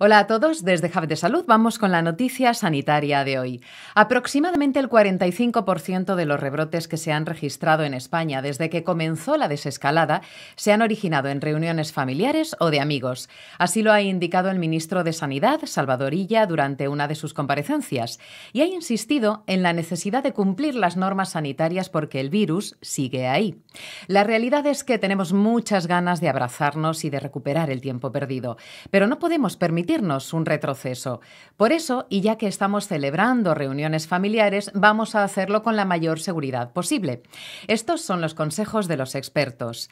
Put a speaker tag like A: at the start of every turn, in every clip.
A: Hola a todos, desde Hub de Salud vamos con la noticia sanitaria de hoy. Aproximadamente el 45% de los rebrotes que se han registrado en España desde que comenzó la desescalada se han originado en reuniones familiares o de amigos. Así lo ha indicado el ministro de Sanidad, Salvador Illa, durante una de sus comparecencias y ha insistido en la necesidad de cumplir las normas sanitarias porque el virus sigue ahí. La realidad es que tenemos muchas ganas de abrazarnos y de recuperar el tiempo perdido, pero no podemos permitir un retroceso. Por eso, y ya que estamos celebrando reuniones familiares, vamos a hacerlo con la mayor seguridad posible. Estos son los consejos de los expertos.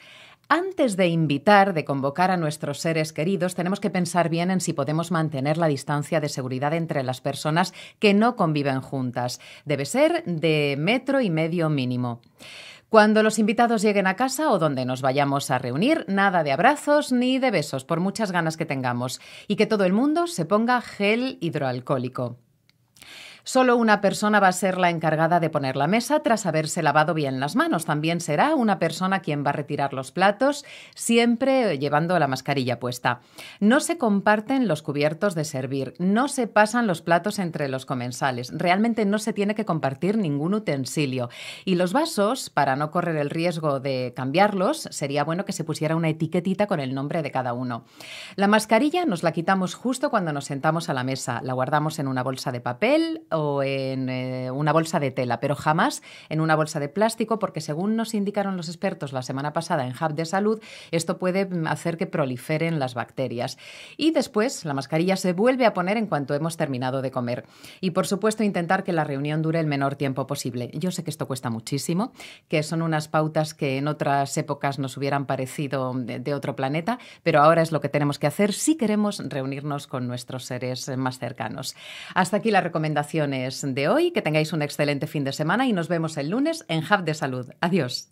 A: Antes de invitar, de convocar a nuestros seres queridos, tenemos que pensar bien en si podemos mantener la distancia de seguridad entre las personas que no conviven juntas. Debe ser de metro y medio mínimo. Cuando los invitados lleguen a casa o donde nos vayamos a reunir, nada de abrazos ni de besos, por muchas ganas que tengamos, y que todo el mundo se ponga gel hidroalcohólico. Solo una persona va a ser la encargada de poner la mesa tras haberse lavado bien las manos. También será una persona quien va a retirar los platos, siempre llevando la mascarilla puesta. No se comparten los cubiertos de servir, no se pasan los platos entre los comensales. Realmente no se tiene que compartir ningún utensilio. Y los vasos, para no correr el riesgo de cambiarlos, sería bueno que se pusiera una etiquetita con el nombre de cada uno. La mascarilla nos la quitamos justo cuando nos sentamos a la mesa. La guardamos en una bolsa de papel o en eh, una bolsa de tela, pero jamás en una bolsa de plástico, porque según nos indicaron los expertos la semana pasada en Hub de Salud, esto puede mm, hacer que proliferen las bacterias. Y después la mascarilla se vuelve a poner en cuanto hemos terminado de comer. Y por supuesto intentar que la reunión dure el menor tiempo posible. Yo sé que esto cuesta muchísimo, que son unas pautas que en otras épocas nos hubieran parecido mm, de otro planeta, pero ahora es lo que tenemos que hacer si queremos reunirnos con nuestros seres eh, más cercanos. Hasta aquí la recomendación de hoy. Que tengáis un excelente fin de semana y nos vemos el lunes en Hub de Salud. Adiós.